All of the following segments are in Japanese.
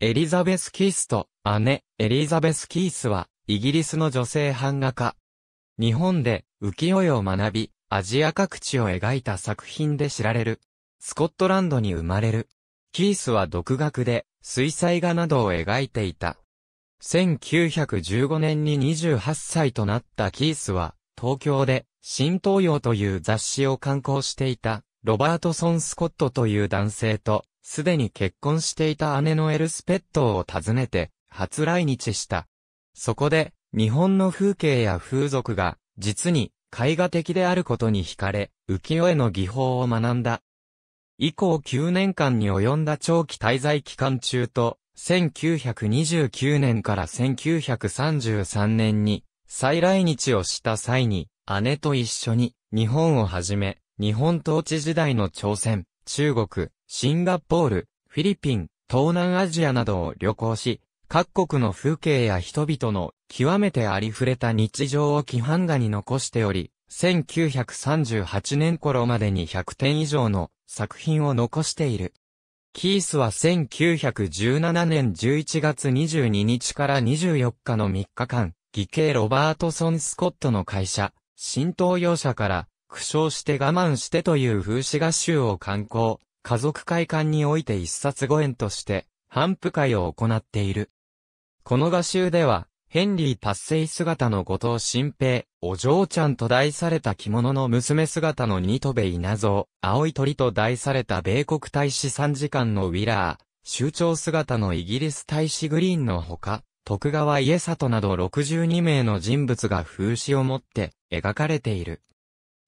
エリザベス・キースと姉、エリザベス・キースは、イギリスの女性版画家。日本で浮世絵を学び、アジア各地を描いた作品で知られる。スコットランドに生まれる。キースは独学で水彩画などを描いていた。1915年に28歳となったキースは、東京で新東洋という雑誌を刊行していた、ロバートソン・スコットという男性とすでに結婚していた姉のエルスペットを訪ねて、初来日した。そこで、日本の風景や風俗が、実に、絵画的であることに惹かれ、浮世絵の技法を学んだ。以降9年間に及んだ長期滞在期間中と、1929年から1933年に、再来日をした際に、姉と一緒に、日本をはじめ、日本統治時代の朝鮮、中国、シンガポール、フィリピン、東南アジアなどを旅行し、各国の風景や人々の極めてありふれた日常を規範画に残しており、1938年頃までに100点以上の作品を残している。キースは1917年11月22日から24日の3日間、義兄ロバートソン・スコットの会社、新東洋社から、苦笑して我慢してという風刺画集を刊行、家族会館において一冊語演として、反布会を行っている。この画集では、ヘンリー達成姿の後藤新平、お嬢ちゃんと題された着物の娘姿のニトベ稲造、青い鳥と題された米国大使参事官のウィラー、州長姿のイギリス大使グリーンのほか、徳川家里など62名の人物が風刺を持って描かれている。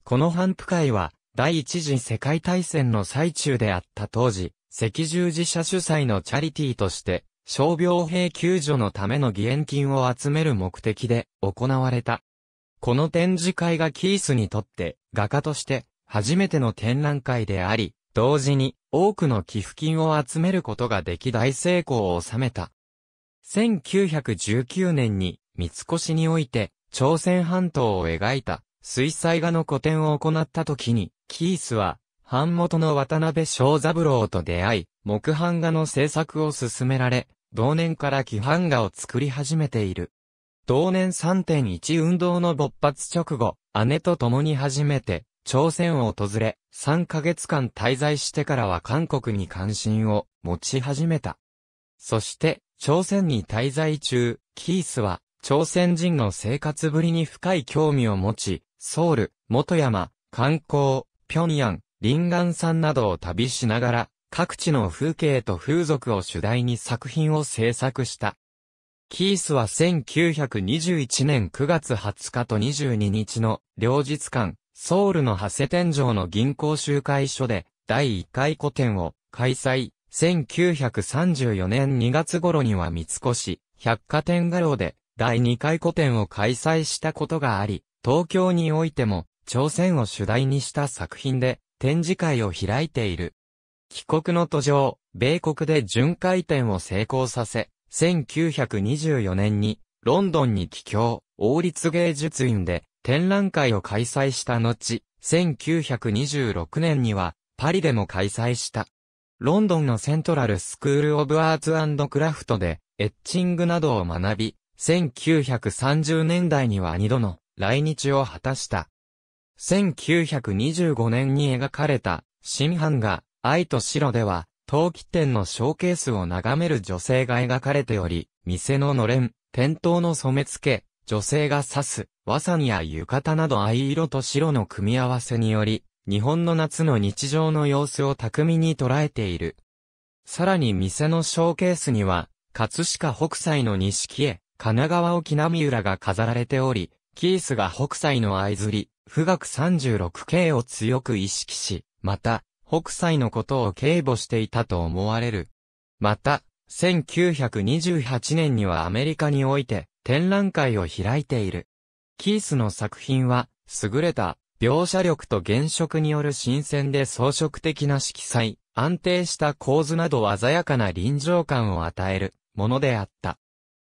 この反布会は、第一次世界大戦の最中であった当時、赤十字社主催のチャリティーとして、傷病兵救助のための義援金を集める目的で行われた。この展示会がキースにとって画家として初めての展覧会であり、同時に多くの寄付金を集めることができ大成功を収めた。1919年に三越において朝鮮半島を描いた水彩画の個展を行った時にキースは、版元の渡辺正三郎と出会い、木版画の制作を進められ、同年から木版画を作り始めている。同年3.1運動の勃発直後、姉と共に初めて、朝鮮を訪れ、3ヶ月間滞在してからは韓国に関心を持ち始めた。そして、朝鮮に滞在中、キースは、朝鮮人の生活ぶりに深い興味を持ち、ソウル、元山、観光、平壌、林さ山などを旅しながら、各地の風景と風俗を主題に作品を制作した。キースは1921年9月20日と22日の両日間、ソウルの長谷天井の銀行集会所で第1回個展を開催。1934年2月頃には三越、百貨店画廊で第2回個展を開催したことがあり、東京においても朝鮮を主題にした作品で展示会を開いている。帰国の途上、米国で巡回展を成功させ、1924年にロンドンに帰郷、王立芸術院で展覧会を開催した後、1926年にはパリでも開催した。ロンドンのセントラルスクールオブアーツクラフトでエッチングなどを学び、1930年代には2度の来日を果たした。1925年に描かれた、新版画、愛と白では、陶器店のショーケースを眺める女性が描かれており、店ののれん、店頭の染付、女性が刺す、和傘や浴衣など藍色と白の組み合わせにより、日本の夏の日常の様子を巧みに捉えている。さらに店のショーケースには、葛飾北斎の錦絵、神奈川沖浪浦が飾られており、キースが北斎の藍釣り、富岳3 6景を強く意識し、また、北斎のことを警護していたと思われる。また、1928年にはアメリカにおいて展覧会を開いている。キースの作品は、優れた描写力と原色による新鮮で装飾的な色彩、安定した構図など鮮やかな臨場感を与えるものであった。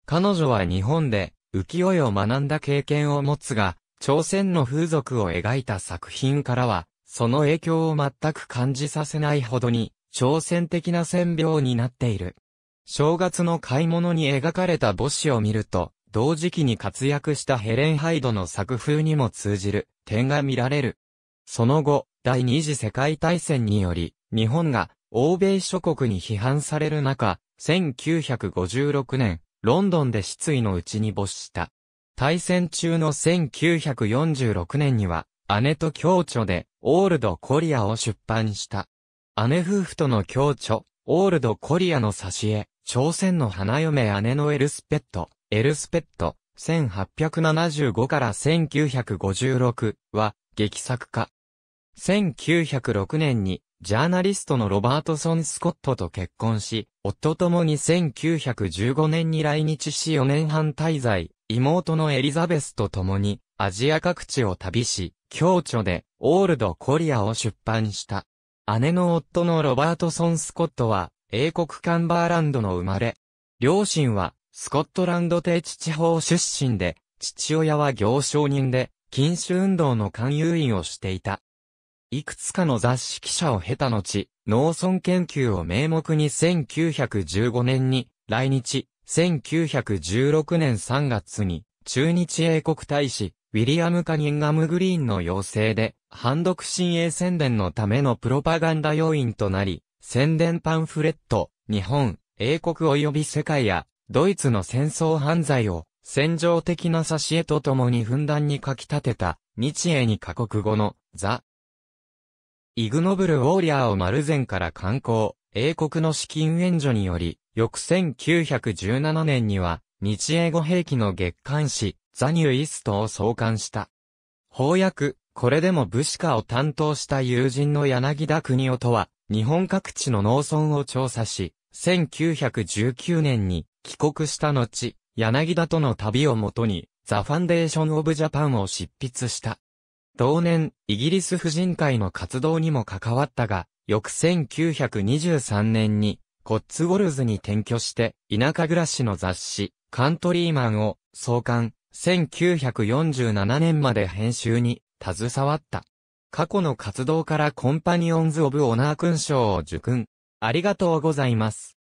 彼女は日本で浮世絵を学んだ経験を持つが、朝鮮の風俗を描いた作品からは、その影響を全く感じさせないほどに、朝鮮的な線描になっている。正月の買い物に描かれた母子を見ると、同時期に活躍したヘレン・ハイドの作風にも通じる点が見られる。その後、第二次世界大戦により、日本が欧米諸国に批判される中、1956年、ロンドンで失意のうちに没した。対戦中の1946年には、姉と共著で、オールドコリアを出版した。姉夫婦との共著、オールドコリアの挿絵、朝鮮の花嫁姉のエルスペット、エルスペット、1875から1956は、劇作家。1906年に、ジャーナリストのロバートソン・スコットと結婚し、夫ともに1915年に来日し4年半滞在、妹のエリザベスと共にアジア各地を旅し、共著でオールドコリアを出版した。姉の夫のロバートソン・スコットは英国カンバーランドの生まれ。両親はスコットランド帝地方出身で、父親は行商人で、禁酒運動の勧誘員をしていた。いくつかの雑誌記者を経た後、農村研究を名目に1915年に来日、1916年3月に、中日英国大使、ウィリアム・カニンガム・グリーンの要請で、反独親英宣伝のためのプロパガンダ要員となり、宣伝パンフレット、日本、英国及び世界や、ドイツの戦争犯罪を、戦場的な差し絵とともにふんだんに書き立てた、日英に過酷語の、ザ・イグノブル・ウォーリアーを丸ンから観光、英国の資金援助により、翌1917年には、日英語兵器の月刊誌、ザニューイストを創刊した。翻訳、これでも武士家を担当した友人の柳田国夫とは、日本各地の農村を調査し、1919年に帰国した後、柳田との旅をもとに、ザ・ファンデーション・オブ・ジャパンを執筆した。同年、イギリス婦人会の活動にも関わったが、翌1923年に、コッツウォルズに転居して、田舎暮らしの雑誌、カントリーマンを創刊、1947年まで編集に携わった。過去の活動からコンパニオンズ・オブ・オナー勲章を受勲。ありがとうございます。